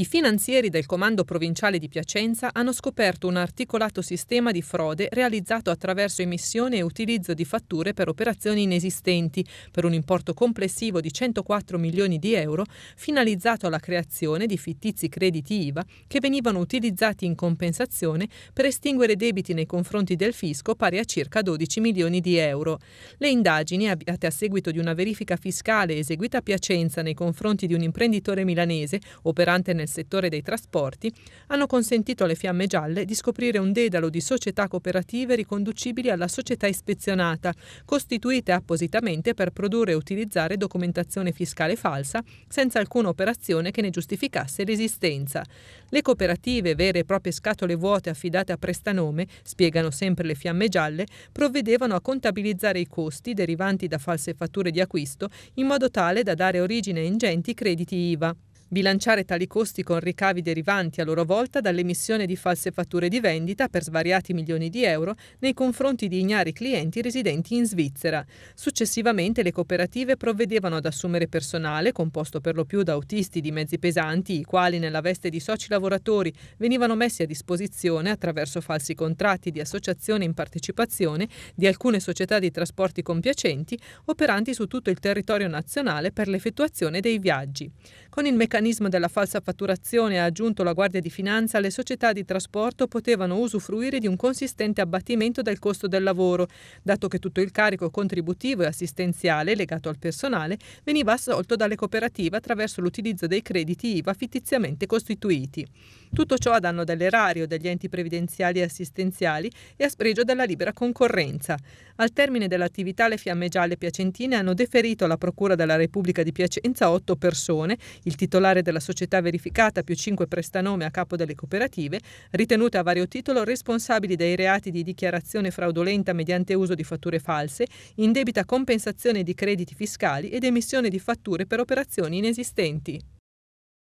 I finanzieri del Comando Provinciale di Piacenza hanno scoperto un articolato sistema di frode realizzato attraverso emissione e utilizzo di fatture per operazioni inesistenti, per un importo complessivo di 104 milioni di euro, finalizzato alla creazione di fittizi crediti IVA che venivano utilizzati in compensazione per estinguere debiti nei confronti del fisco pari a circa 12 milioni di euro. Le indagini, avviate a seguito di una verifica fiscale eseguita a Piacenza nei confronti di un imprenditore milanese operante nel settore dei trasporti hanno consentito alle fiamme gialle di scoprire un dedalo di società cooperative riconducibili alla società ispezionata, costituite appositamente per produrre e utilizzare documentazione fiscale falsa senza alcuna operazione che ne giustificasse l'esistenza. Le cooperative, vere e proprie scatole vuote affidate a prestanome, spiegano sempre le fiamme gialle, provvedevano a contabilizzare i costi derivanti da false fatture di acquisto in modo tale da dare origine a ingenti crediti IVA bilanciare tali costi con ricavi derivanti a loro volta dall'emissione di false fatture di vendita per svariati milioni di euro nei confronti di ignari clienti residenti in Svizzera. Successivamente le cooperative provvedevano ad assumere personale composto per lo più da autisti di mezzi pesanti, i quali nella veste di soci lavoratori venivano messi a disposizione attraverso falsi contratti di associazione in partecipazione di alcune società di trasporti compiacenti operanti su tutto il territorio nazionale per l'effettuazione dei viaggi. Con il meccanismo della falsa fatturazione, ha aggiunto la Guardia di Finanza, le società di trasporto potevano usufruire di un consistente abbattimento del costo del lavoro, dato che tutto il carico contributivo e assistenziale legato al personale veniva assolto dalle cooperative attraverso l'utilizzo dei crediti IVA fittiziamente costituiti. Tutto ciò a danno dell'erario, degli enti previdenziali e assistenziali e a spregio della libera concorrenza. Al termine dell'attività le fiamme gialle piacentine hanno deferito alla Procura della Repubblica di Piacenza otto persone, il titolare della società verificata più cinque prestanome a capo delle cooperative, ritenute a vario titolo responsabili dei reati di dichiarazione fraudolenta mediante uso di fatture false, indebita compensazione di crediti fiscali ed emissione di fatture per operazioni inesistenti.